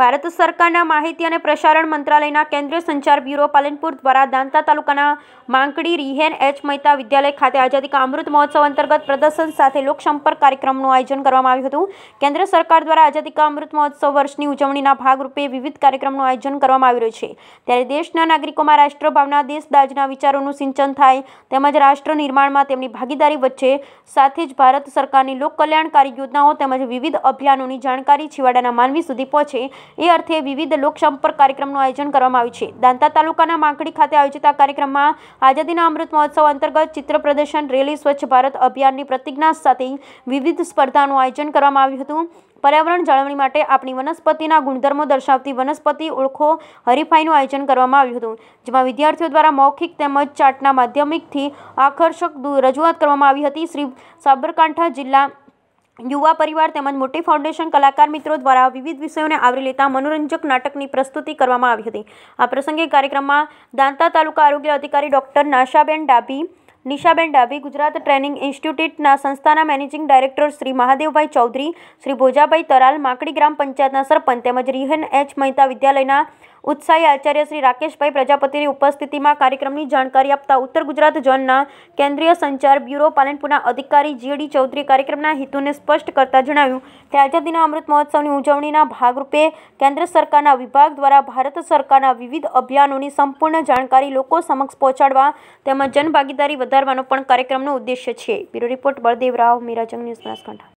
ભારત સરકારના માહિતી અને પ્રસારણ મંત્રાલયના કેન્દ્રીય સંચાર બ્યુરો પાલનપુર દ્વારા દાંતા તાલુકાના માંકડી રિહેન એચ મહેતા વિદ્યાલય ખાતે આઝાદી કા અમૃત મહોત્સવ અંતર્ગત પ્રદર્શન સાથે લોકસંપર્ક કાર્યક્રમનું આયોજન કરવામાં આવ્યું હતું કેન્દ્ર સરકાર દ્વારા આઝાદી કા અમૃત મહોત્સવ વર્ષની ઉજવણીના ભાગરૂપે વિવિધ કાર્યક્રમનું આયોજન કરવામાં આવી રહ્યું છે ત્યારે દેશના નાગરિકોમાં રાષ્ટ્રભાવના દેશદાજના વિચારોનું સિંચન થાય તેમજ રાષ્ટ્ર નિર્માણમાં તેમની ભાગીદારી વચ્ચે સાથે જ ભારત સરકારની લોક કલ્યાણકારી યોજનાઓ તેમજ વિવિધ અભિયાનોની જાણકારી છેવાડાના માનવી સુધી પહોંચે એ અર્થે વિવિધ લોકસંપર્ક કાર્યક્રમનું આયોજન કરવામાં આવ્યું છે દાંતા તાલુકાના માંકડી ખાતે આયોજિત આ કાર્યક્રમમાં આઝાદીના અમૃત મહોત્સવ અંતર્ગત ચિત્ર પ્રદર્શન રેલી સ્વચ્છ ભારત અભિયાનની પ્રતિજ્ઞા સાથે વિવિધ સ્પર્ધાનું આયોજન કરવામાં આવ્યું હતું પર્યાવરણ જાળવણી માટે આપણી વનસ્પતિના ગુણધર્મો દર્શાવતી વનસ્પતિ ઓળખો હરીફાઈનું આયોજન કરવામાં આવ્યું હતું જેમાં વિદ્યાર્થીઓ દ્વારા મૌખિક તેમજ ચાટના માધ્યમિકથી આકર્ષક રજૂઆત કરવામાં આવી હતી શ્રી સાબરકાંઠા જિલ્લા યુવા પરિવાર તેમજ મોટી ફાઉન્ડેશન કલાકાર મિત્રો દ્વારા વિવિધ વિષયોને આવરી લેતા મનોરંજક નાટકની પ્રસ્તુતિ કરવામાં આવી હતી આ પ્રસંગે કાર્યક્રમમાં દાંતા તાલુકા આરોગ્ય અધિકારી ડૉક્ટર નાશાબેન ડાભી નિશાબેન ડાભી ગુજરાત ટ્રેનિંગ ઇન્સ્ટિટ્યૂટના સંસ્થાના મેનેજિંગ ડાયરેક્ટર શ્રી મહાદેવભાઈ ચૌધરી શ્રી ભોજાભાઈ તરાલ માકડી ગ્રામ પંચાયતના સરપંચ તેમજ રિહન એચ મહેતા વિદ્યાલયના ઉત્સાહી આચાર્ય શ્રી રાકેશભાઈ પ્રજાપતિની ઉપસ્થિતિમાં કાર્યક્રમની જાણકારી આપતા ઉત્તર ગુજરાત ઝોનના કેન્દ્રીય સંચાર બ્યુરો પાલનપુરના અધિકારી જીડી ચૌધરી કાર્યક્રમના હેતુને સ્પષ્ટ કરતા જણાવ્યું કે આઝાદીના અમૃત મહોત્સવની ઉજવણીના ભાગરૂપે કેન્દ્ર સરકારના વિભાગ દ્વારા ભારત સરકારના વિવિધ અભિયાનોની સંપૂર્ણ જાણકારી લોકો સમક્ષ પહોંચાડવા તેમજ જનભાગીદારી વધારવાનો પણ કાર્યક્રમનો ઉદ્દેશ્ય છે bureau report Baldevrao Mirajang news Banaskantha